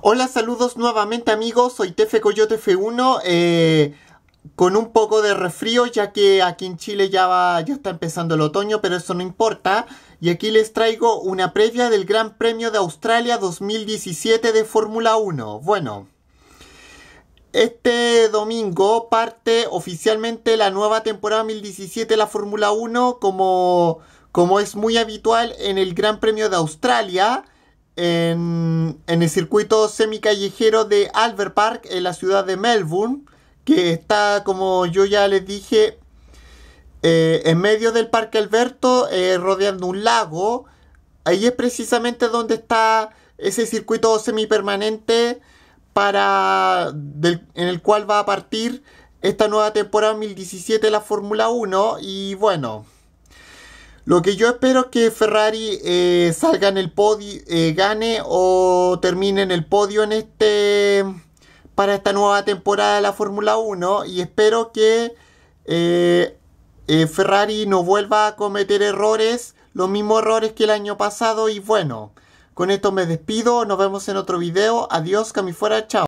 Hola, saludos nuevamente amigos, soy Tefe Coyote F1, eh, con un poco de resfrío ya que aquí en Chile ya, va, ya está empezando el otoño, pero eso no importa. Y aquí les traigo una previa del Gran Premio de Australia 2017 de Fórmula 1. Bueno, este domingo parte oficialmente la nueva temporada 2017 de la Fórmula 1 como, como es muy habitual en el Gran Premio de Australia en, el circuito semicallejero de Albert Park en la ciudad de Melbourne, que está, como yo ya les dije, eh, en medio del Parque Alberto, eh, rodeando un lago. Ahí es precisamente donde está ese circuito semipermanente para en el cual va a partir esta nueva temporada 2017 de la Fórmula 1 y bueno, lo que yo espero es que Ferrari eh, salga en el podio, eh, gane o termine en el podio en este para esta nueva temporada de la Fórmula 1 y espero que eh, Ferrari no vuelva a cometer errores, los mismos errores que el año pasado y bueno, con esto me despido, nos vemos en otro video, adiós, Cami fuera, chao.